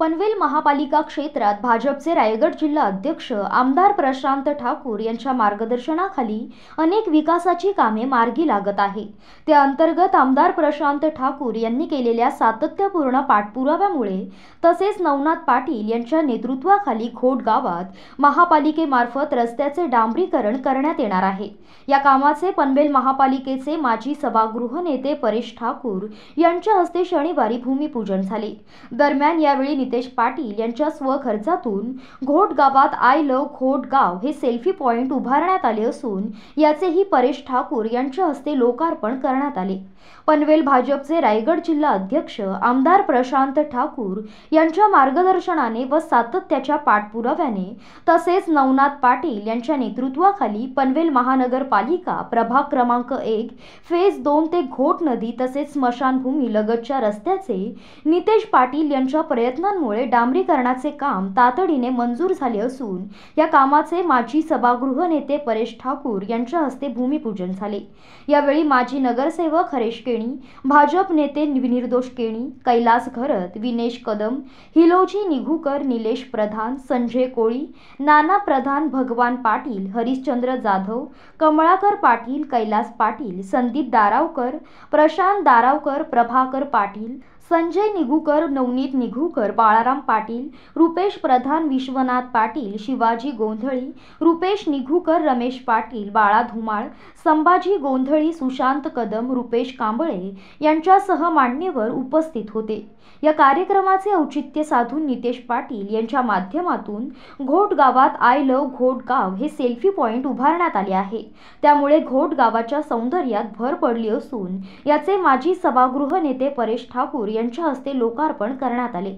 पनवेल महापालिका क्षेत्रात भाजपचे रायगड जिल्हा अध्यक्ष आमदार प्रशांत ठाकूर यांच्या मार्गदर्शनाखाली अनेक विकासाची कामे मार्गी लागत आहे त्या अंतर्गत आमदार प्रशांत ठाकूर यांनी केलेल्या सातत्यपूर्ण पाठपुराव्यामुळे तसेच नवनाथ पाटील यांच्या नेतृत्वाखाली खोट गावात महापालिकेमार्फत रस्त्याचे डांबरीकरण करण्यात येणार आहे या कामाचे पनवेल महापालिकेचे माजी सभागृह नेते परेश ठाकूर यांच्या हस्ते शनिवारी भूमिपूजन झाले दरम्यान यावेळी हितेश पाटील यांच्या स्वखर्चातून घोटगावात आय लव घोटगाव हे सेल्फी पॉइंट उभारण्यात आले असून याचेही परेश ठाकूर यांच्या हस्ते लोकार्पण करण्यात आले पनवेल भाजपचे रायगड जिल्हा अध्यक्ष आमदार प्रशांत ठाकूर यांच्या मार्गदर्शनाने व सातत्याच्या पाठपुराव्याने तसेच नवनाथ पाटील यांच्या नेतृत्वाखाली पनवेल महानगरपालिका प्रभाग क्रमांक एक फेज दोन ते घोट नदी तसेच स्मशानभूमी लगतच्या रस्त्याचे नितेश पाटील यांच्या प्रयत्ना विरोधकांमुळे डांबरीकरणाचे काम तातडीने मंजूर झाले असून या कामाचे माजी सभागृह नेते परेश ठाकूर यांच्या हस्ते भूमिपूजन झाले यावेळी माजी नगरसेवक हरेश केणी भाजप नेते निर्दोष केणी कैलास घरत विनेश कदम हिलोजी निघुकर निलेश प्रधान संजय कोळी नाना प्रधान भगवान पाटील हरिश्चंद्र जाधव कमळाकर पाटील कैलास पाटील संदीप दारावकर प्रशांत दारावकर प्रभाकर पाटील संजय निघूकर नवनीत निघूकर बाळाराम पाटील रुपेश प्रधान विश्वनाथ पाटील शिवाजी गोंधळी रुपेश निघूकर रमेश पाटील बाळा धुमाळ संभाजी गोंधळी सुशांत कदम रुपेश कांबळे यांच्यासह मान्यवर उपस्थित होते या कार्यक्रमाचे औचित्य साधून नितेश पाटील यांच्या माध्यमातून घोट गावात आय लव घोट गाव हे सेल्फी पॉइंट उभारण्यात आले आहे त्यामुळे घोट गावाच्या सौंदर्यात भर पडली असून याचे माजी सभागृह नेते परेश ठाकूर यांच्या हस्ते लोकार्पण करण्यात आले